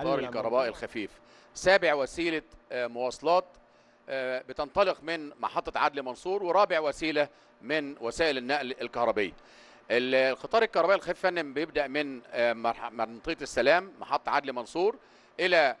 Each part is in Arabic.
الطار الكهربائي الخفيف سابع وسيله آه، مواصلات آه، بتنطلق من محطه عدلي منصور ورابع وسيله من وسائل النقل الكهربيه القطار الكهربائي الخفيف فنم بيبدا من آه، منطقه السلام محطه عدلي منصور الى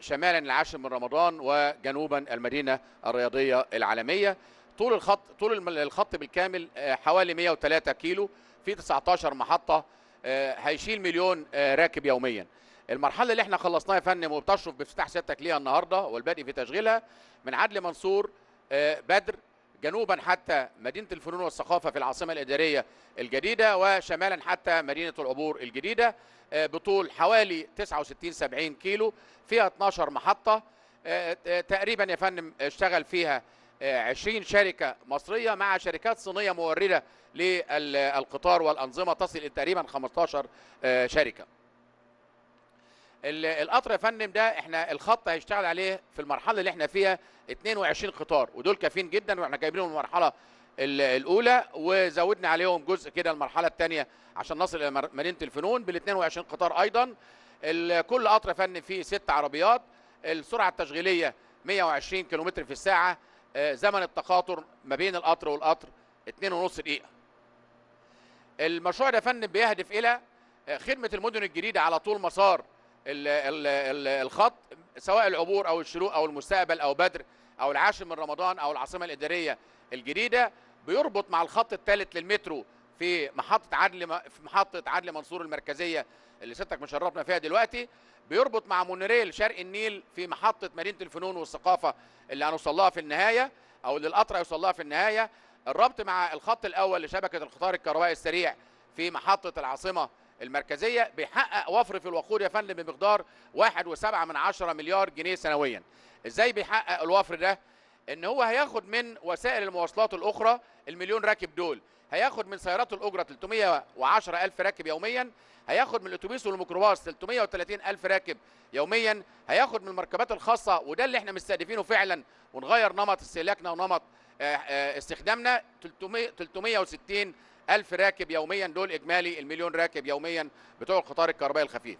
شمالا العاشر من رمضان وجنوبا المدينه الرياضيه العالميه طول الخط طول الخط بالكامل حوالي 103 كيلو في 19 محطه هيشيل مليون راكب يوميا المرحله اللي احنا خلصناها يا فندم وبتشرف بافتتاح سيادتك ليها النهارده والبدء في تشغيلها من عدل منصور آه، بدر جنوبا حتى مدينه الفنون والثقافه في العاصمه الاداريه الجديده وشمالا حتى مدينه العبور الجديده آه، بطول حوالي 69 70 كيلو فيها 12 محطه آه، تقريبا يا فندم اشتغل فيها 20 شركه مصريه مع شركات صينيه مورده للقطار والانظمه تصل تقريبا 15 شركه القطر يا فندم ده احنا الخط هيشتغل عليه في المرحله اللي احنا فيها 22 قطار ودول كافيين جدا واحنا جايبينهم المرحله الاولى وزودنا عليهم جزء كده المرحله الثانيه عشان نصل الى مدينه الفنون بال 22 قطار ايضا كل قطر يا فندم فيه ست عربيات السرعه التشغيليه 120 كم في الساعه آه، زمن التقاطر ما بين القطر والقطر 2.5 دقيقه المشروع ده فن بيهدف الى آه، خدمه المدن الجديده على طول مسار الخط سواء العبور او الشروق او المستقبل او بدر او العاشر من رمضان او العاصمه الاداريه الجديده بيربط مع الخط الثالث للمترو في محطه عدل في محطه عدل منصور المركزيه اللي سيادتك مشرفنا فيها دلوقتي بيربط مع مونوريل شرق النيل في محطه مدينه الفنون والثقافه اللي هنوصل لها في النهايه او اللي القطر هيوصل لها في النهايه الربط مع الخط الاول لشبكه القطار الكهربائي السريع في محطه العاصمه المركزيه بيحقق وفر في الوقود يا فندم بمقدار 1.7 مليار جنيه سنويا ازاي بيحقق الوفر ده ان هو هياخد من وسائل المواصلات الاخرى المليون راكب دول هياخد من سيارات الاجره 310 الف راكب يوميا هياخد من الاتوبيس والميكروباص 330 الف راكب يوميا هياخد من المركبات الخاصه وده اللي احنا مستهدفينه فعلا ونغير نمط استهلاكنا ونمط آه، آه، استخدامنا 360 1000 راكب يوميا دول اجمالي المليون راكب يوميا بتوع القطار الكهربائي الخفيف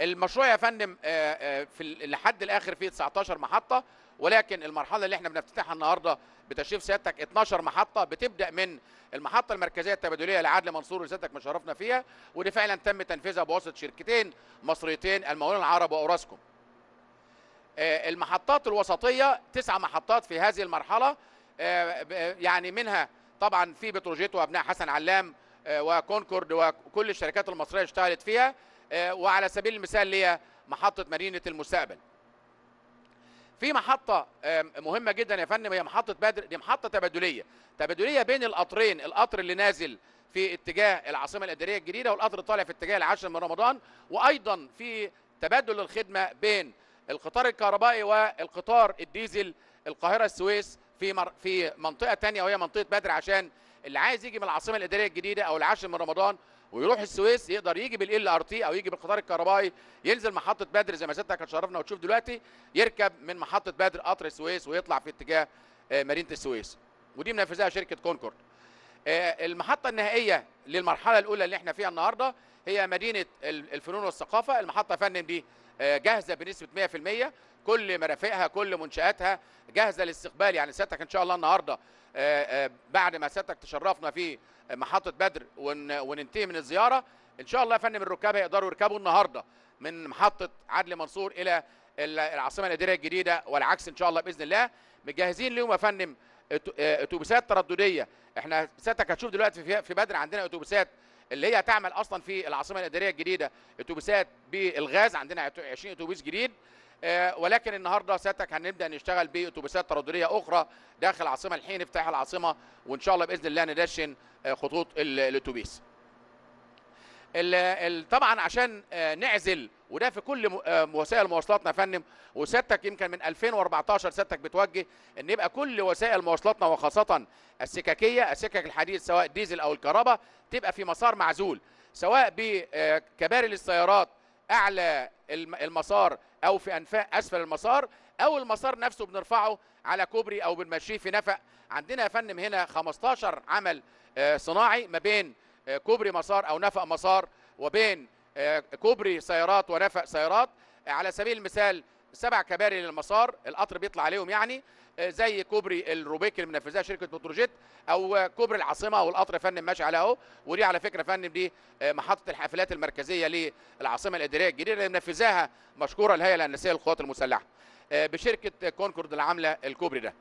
المشروع يا فندم آه، آه، في لحد الاخر فيه 19 محطه ولكن المرحله اللي احنا بنفتتحها النهارده بتشريف سيادتك 12 محطه بتبدا من المحطه المركزيه التبادليه لعدل منصور سيادتك مشرفنا فيها ودي فعلا تم تنفيذها بواسطه شركتين مصريتين المولون العرب واوراسكوم. آه، المحطات الوسطيه تسع محطات في هذه المرحله يعني منها طبعا في بتروجيت وابناء حسن علام آه، وكونكورد وكل الشركات المصريه اشتغلت فيها آه، وعلى سبيل المثال هي محطه مدينه المستقبل في محطة آه، مهمة جدا يا فندم هي محطة بدر دي محطة تبادلية، تبادلية بين القطرين، القطر اللي نازل في اتجاه العاصمة الإدارية الجديدة والقطر طالع في اتجاه العاشر من رمضان، وأيضا في تبادل الخدمة بين القطار الكهربائي والقطار الديزل القاهرة السويس في مر في منطقه ثانيه وهي منطقه بدر عشان اللي عايز يجي من العاصمه الاداريه الجديده او العاشر من رمضان ويروح السويس يقدر يجي بالال ار تي او يجي بالقطار الكهربائي ينزل محطه بدر زي ما سيادتك هتشرفنا وتشوف دلوقتي يركب من محطه بدر قطر السويس ويطلع في اتجاه آه، مدينه السويس ودي منفذها شركه كونكورد آه، المحطه النهائيه للمرحله الاولى اللي احنا فيها النهارده هي مدينه الفنون والثقافه المحطه فنن دي آه، جاهزه بنسبه 100% كل مرافقها كل منشاتها جاهزه للاستقبال يعني سيادتك ان شاء الله النهارده آه، آه، بعد ما سيادتك تشرفنا في محطه بدر وننتهي من الزياره ان شاء الله يا فندم الركاب هيقدروا يركبوا النهارده من محطه عدلي منصور الى العاصمه الاداريه الجديده والعكس ان شاء الله باذن الله مجهزين لهم يا فندم آه، اتوبيسات تردديه احنا سيادتك هتشوف دلوقتي في بدر عندنا اتوبيسات اللي هي هتعمل اصلا في العاصمه الاداريه الجديده اتوبيسات بالغاز عندنا 20 اتوبيس جديد آه، ولكن النهارده سيادتك هنبدا نشتغل باتوبيسات تردديه اخرى داخل العاصمه الحين افتتاح العاصمه وان شاء الله باذن الله ندشن آه، خطوط الاتوبيس. طبعا عشان آه، نعزل وده في كل وسائل مواصلاتنا يا فندم وسيادتك يمكن من 2014 سيادتك بتوجه ان يبقى كل وسائل مواصلاتنا وخاصه السككيه السكك الحديد سواء ديزل او الكهرباء تبقى في مسار معزول سواء بكباري للسيارات اعلى المسار او في انفاق اسفل المسار او المسار نفسه بنرفعه على كوبري او بنمشيه في نفق عندنا يا فندم هنا 15 عمل آه، صناعي ما بين آه، كوبري مسار او نفق مسار وبين آه، كوبري سيارات ونفق سيارات على سبيل المثال سبع كباري للمسار القطر بيطلع عليهم يعني آه، زي كوبري الروبيك اللي منفذها شركه بتروجيت او كوبري العاصمه او القطر ماشي على اهو ودي على فكره فن دي آه، محطه الحافلات المركزيه للعاصمه الاداريه الجديده اللي منفذاها مشكوره الهيئه الهندسيه للقوات المسلحه آه، بشركه كونكورد اللي عامله الكوبري ده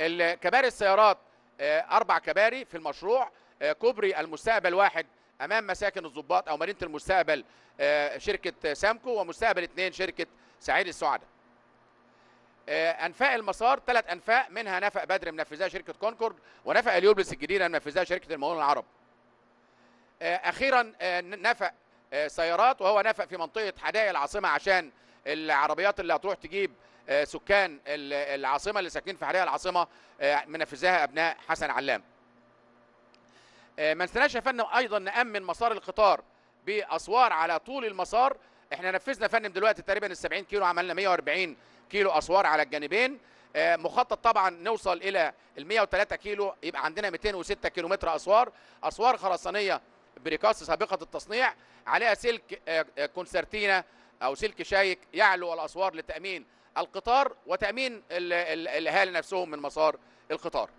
الكباري السيارات اربع كباري في المشروع كوبري المستقبل واحد امام مساكن الضباط او مدينه المستقبل شركه سامكو ومستقبل اثنين شركه سعيد السعدة آه، انفاق المسار ثلاث انفاق منها نفق بدر منفذها شركه كونكورد ونفق اليوبلس الجديده منفذها شركه المقاولون العرب آه، اخيرا آه، نفق سيارات وهو نفق في منطقه حدائق العاصمه عشان العربيات اللي هتروح تجيب سكان العاصمه اللي ساكنين في حدائق العاصمه منفذها ابناء حسن علام ما نستناش يا فندم ايضا نامن مسار القطار باسوار على طول المسار احنا نفذنا يا فندم دلوقتي تقريبا ال 70 كيلو عملنا 140 كيلو اسوار على الجانبين آه، مخطط طبعا نوصل الى ال 103 كيلو يبقى عندنا 206 كيلو متر اسوار اسوار خرسانيه بريكاس سابقه التصنيع عليها سلك آه، آه، كونسرتينا او سلك شايك يعلو الاسوار لتامين القطار وتامين الاهالي نفسهم من مسار القطار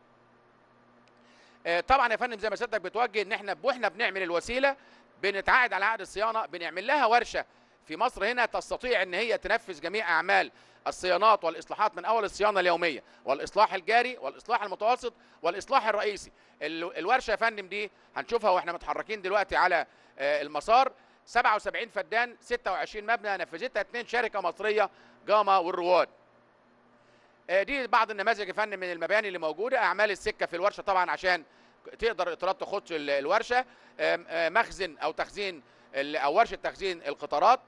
طبعا يا فندم زي ما سيادتك بتوجه ان احنا واحنا بنعمل الوسيله بنتعاقد على عقد الصيانه بنعمل لها ورشه في مصر هنا تستطيع ان هي تنفذ جميع اعمال الصيانات والاصلاحات من اول الصيانه اليوميه والاصلاح الجاري والاصلاح المتوسط والاصلاح الرئيسي الورشه يا فندم دي هنشوفها واحنا متحركين دلوقتي على آه، المسار 77 فدان 26 مبنى نفذتها اثنين شركه مصريه جاما والرواد آه، دي بعض النماذج يا فندم من المباني اللي موجوده اعمال السكه في الورشه طبعا عشان تقدر اطارات تخش الورشه آه، مخزن او تخزين او ورشه تخزين القطارات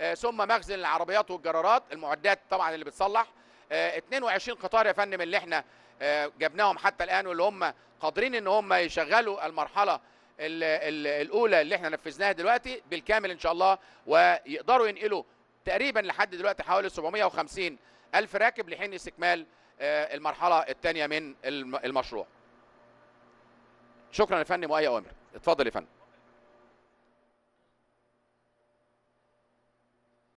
آه، ثم مخزن العربيات والجرارات المعدات طبعا اللي بتصلح 22 آه، قطار يا فندم اللي احنا آه، جبناهم حتى الان واللي هم قادرين ان هم يشغلوا المرحله الاولى اللي احنا نفذناها دلوقتي بالكامل ان شاء الله ويقدروا ينقلوا تقريبا لحد دلوقتي حوالي 750 الف راكب لحين استكمال المرحله الثانيه من المشروع شكرا يا فندم واي اوامر اتفضل يا فندم